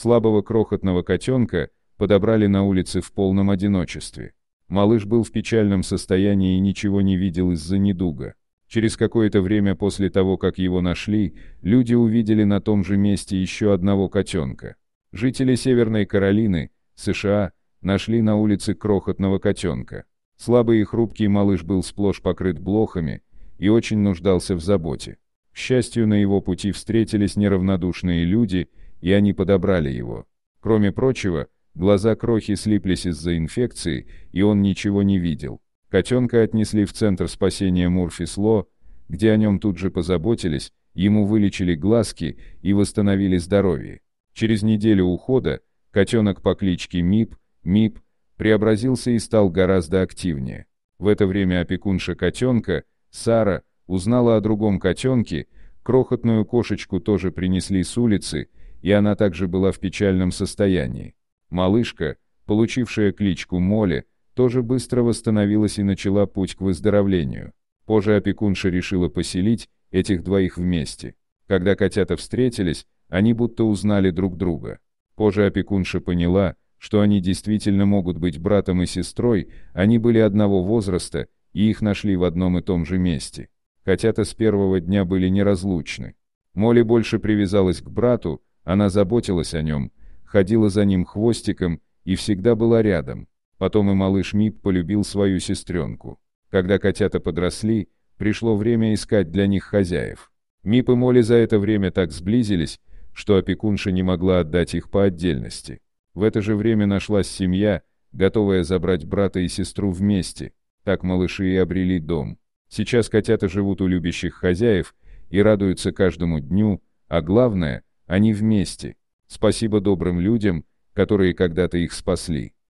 Слабого крохотного котенка подобрали на улице в полном одиночестве. Малыш был в печальном состоянии и ничего не видел из-за недуга. Через какое-то время после того, как его нашли, люди увидели на том же месте еще одного котенка. Жители Северной Каролины, США, нашли на улице крохотного котенка. Слабый и хрупкий малыш был сплошь покрыт блохами и очень нуждался в заботе. К счастью, на его пути встретились неравнодушные люди – и они подобрали его. Кроме прочего, глаза крохи слиплись из-за инфекции, и он ничего не видел. Котенка отнесли в Центр спасения Мурфисло, где о нем тут же позаботились, ему вылечили глазки и восстановили здоровье. Через неделю ухода котенок по кличке Мип, Мип, преобразился и стал гораздо активнее. В это время опекунша котенка, Сара, узнала о другом котенке, крохотную кошечку тоже принесли с улицы, и она также была в печальном состоянии. Малышка, получившая кличку Молли, тоже быстро восстановилась и начала путь к выздоровлению. Позже опекунша решила поселить этих двоих вместе. Когда котята встретились, они будто узнали друг друга. Позже опекунша поняла, что они действительно могут быть братом и сестрой, они были одного возраста, и их нашли в одном и том же месте. Котята с первого дня были неразлучны. Молли больше привязалась к брату, она заботилась о нем, ходила за ним хвостиком и всегда была рядом. Потом и малыш Мип полюбил свою сестренку. Когда котята подросли, пришло время искать для них хозяев. Мип и Молли за это время так сблизились, что опекунша не могла отдать их по отдельности. В это же время нашлась семья, готовая забрать брата и сестру вместе. Так малыши и обрели дом. Сейчас котята живут у любящих хозяев и радуются каждому дню, а главное, они вместе. Спасибо добрым людям, которые когда-то их спасли.